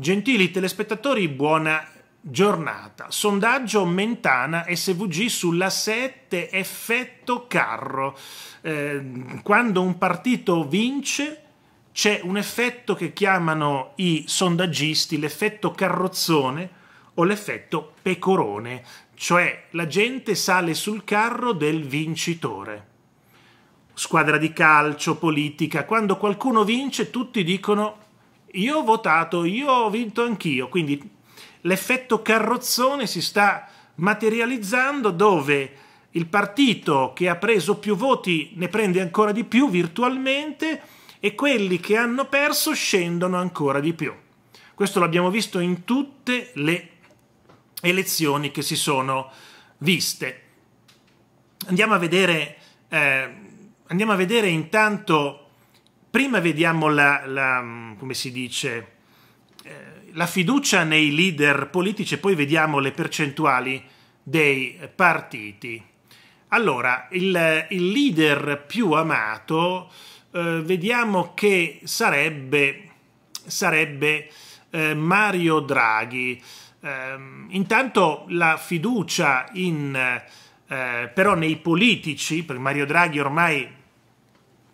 Gentili telespettatori, buona giornata. Sondaggio Mentana SVG sulla 7 effetto carro. Eh, quando un partito vince c'è un effetto che chiamano i sondaggisti l'effetto carrozzone o l'effetto pecorone, cioè la gente sale sul carro del vincitore. Squadra di calcio, politica, quando qualcuno vince tutti dicono io ho votato, io ho vinto anch'io, quindi l'effetto carrozzone si sta materializzando dove il partito che ha preso più voti ne prende ancora di più virtualmente e quelli che hanno perso scendono ancora di più. Questo l'abbiamo visto in tutte le elezioni che si sono viste. Andiamo a vedere, eh, andiamo a vedere intanto prima vediamo la, la, come si dice, eh, la fiducia nei leader politici e poi vediamo le percentuali dei partiti. Allora, il, il leader più amato eh, vediamo che sarebbe, sarebbe eh, Mario Draghi. Eh, intanto la fiducia in, eh, però nei politici, perché Mario Draghi ormai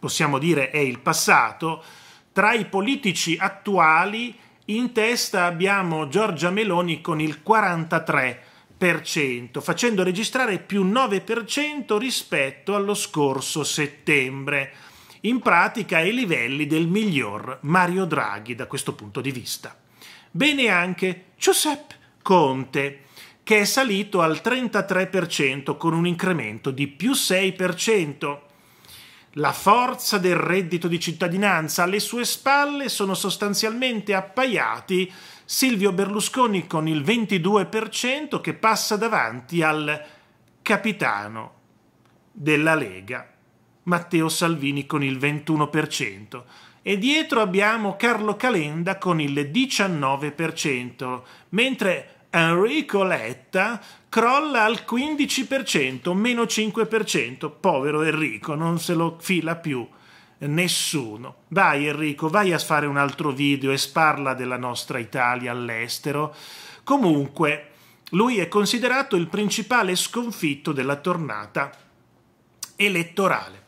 possiamo dire è il passato, tra i politici attuali in testa abbiamo Giorgia Meloni con il 43%, facendo registrare più 9% rispetto allo scorso settembre. In pratica ai livelli del miglior Mario Draghi da questo punto di vista. Bene anche Giuseppe Conte, che è salito al 33% con un incremento di più 6%. La forza del reddito di cittadinanza alle sue spalle sono sostanzialmente appaiati Silvio Berlusconi con il 22% che passa davanti al capitano della Lega, Matteo Salvini con il 21% e dietro abbiamo Carlo Calenda con il 19%, mentre Enrico Letta crolla al 15%, meno 5%. Povero Enrico, non se lo fila più nessuno. Vai Enrico, vai a fare un altro video e sparla della nostra Italia all'estero. Comunque, lui è considerato il principale sconfitto della tornata elettorale.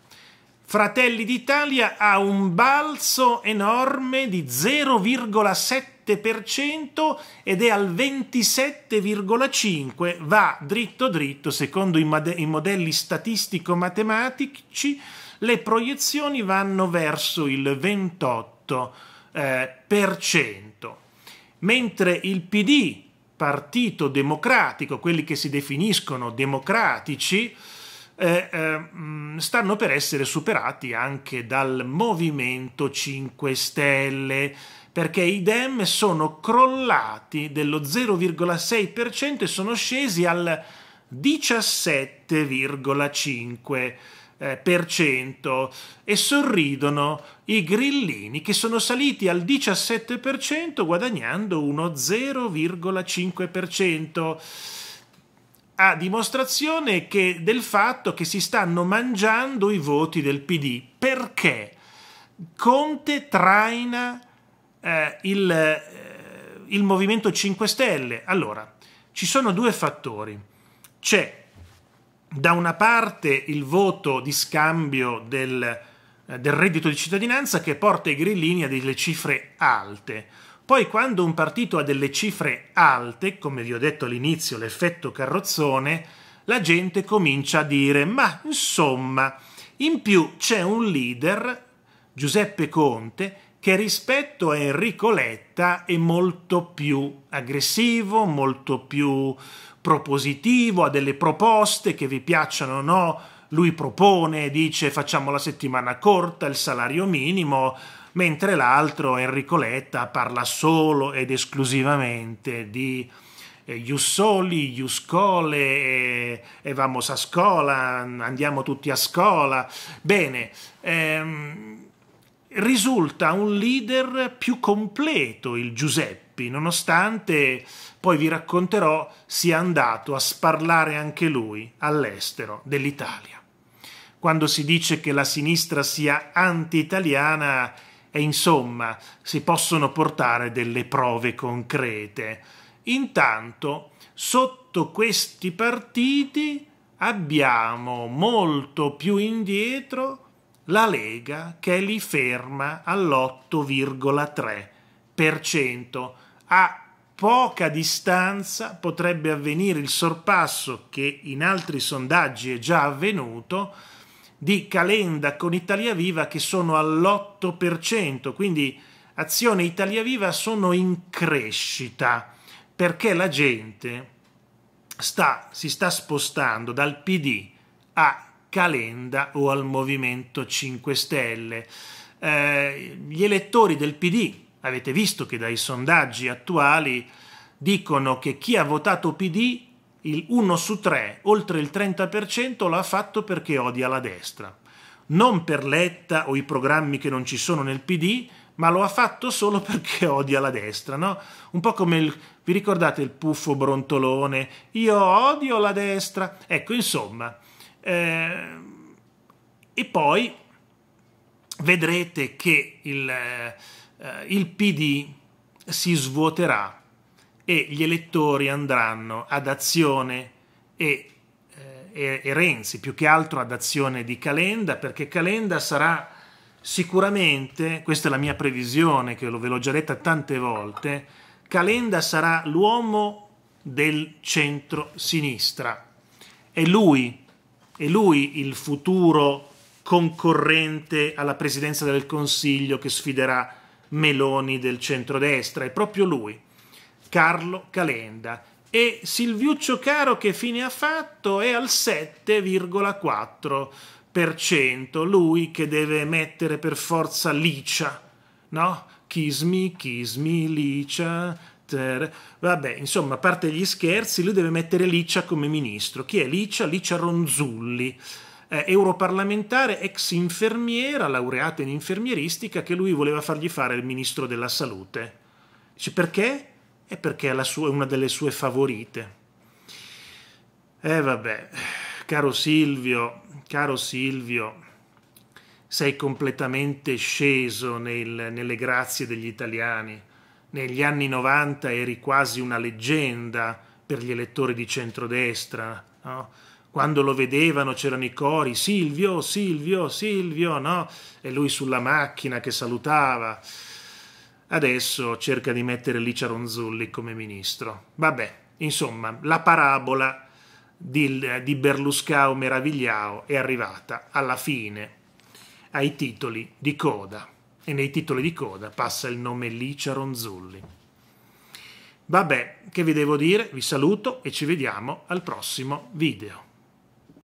Fratelli d'Italia ha un balzo enorme di 0,7 7% ed è al 27,5%, va dritto dritto, secondo i, mode i modelli statistico-matematici, le proiezioni vanno verso il 28%, eh, mentre il PD, Partito Democratico, quelli che si definiscono democratici, eh, eh, stanno per essere superati anche dal Movimento 5 Stelle perché i DEM sono crollati dello 0,6% e sono scesi al 17,5% eh, e sorridono i grillini che sono saliti al 17% guadagnando uno 0,5% a dimostrazione che, del fatto che si stanno mangiando i voti del PD. Perché? Conte traina eh, il, eh, il Movimento 5 Stelle. Allora, ci sono due fattori. C'è da una parte il voto di scambio del, eh, del reddito di cittadinanza che porta i grillini a delle cifre alte. Poi quando un partito ha delle cifre alte, come vi ho detto all'inizio, l'effetto carrozzone, la gente comincia a dire ma insomma, in più c'è un leader, Giuseppe Conte, che rispetto a Enrico Letta è molto più aggressivo, molto più propositivo, ha delle proposte che vi piacciono o no, lui propone, dice facciamo la settimana corta, il salario minimo, mentre l'altro, Enrico Letta, parla solo ed esclusivamente di Jussoli, eh, Juscole, e, eh, e vamos a scuola, andiamo tutti a scuola. Bene, ehm, risulta un leader più completo il Giuseppi, nonostante poi vi racconterò sia andato a sparlare anche lui all'estero dell'Italia. Quando si dice che la sinistra sia anti-italiana, e insomma si possono portare delle prove concrete. Intanto sotto questi partiti abbiamo molto più indietro la Lega che è lì ferma all'8,3%. A poca distanza potrebbe avvenire il sorpasso che in altri sondaggi è già avvenuto di Calenda con Italia Viva che sono all'8%, quindi Azione Italia Viva sono in crescita perché la gente sta, si sta spostando dal PD a Calenda o al Movimento 5 Stelle. Eh, gli elettori del PD, avete visto che dai sondaggi attuali dicono che chi ha votato PD, il 1 su 3, oltre il 30%, lo ha fatto perché odia la destra. Non per Letta o i programmi che non ci sono nel PD, ma lo ha fatto solo perché odia la destra, no? Un po' come il, vi ricordate il puffo brontolone, io odio la destra. Ecco, insomma, eh, e poi vedrete che il, eh, il PD si svuoterà e gli elettori andranno ad azione eh, e e, Renzi, più che altro ad azione di Calenda, perché Calenda sarà sicuramente, questa è la mia previsione, che ve l'ho già detta tante volte, Calenda sarà l'uomo del centro-sinistra. È lui è lui il futuro concorrente alla presidenza del Consiglio che sfiderà Meloni del centrodestra, è proprio lui, Carlo Calenda. E Silviuccio Caro che fine ha fatto? È al 7,4%, lui che deve mettere per forza licia, no? Kiss me, kiss me, licia, Blatter. Vabbè, insomma, a parte gli scherzi, lui deve mettere Licia come ministro. Chi è Licia? Licia Ronzulli. Eh, europarlamentare, ex infermiera, laureata in infermieristica, che lui voleva fargli fare il ministro della salute. Dice perché? È perché è, sua, è una delle sue favorite. E eh, vabbè, caro Silvio, caro Silvio, sei completamente sceso nel, nelle grazie degli italiani negli anni 90 eri quasi una leggenda per gli elettori di centrodestra. No? Quando lo vedevano c'erano i cori Silvio, Silvio, Silvio, no? E lui sulla macchina che salutava. Adesso cerca di mettere Licia Ronzulli come ministro. Vabbè, insomma, la parabola di, di Berluscao Meravigliao è arrivata alla fine, ai titoli di coda e nei titoli di coda passa il nome Licia Ronzulli. Vabbè, che vi devo dire? Vi saluto e ci vediamo al prossimo video.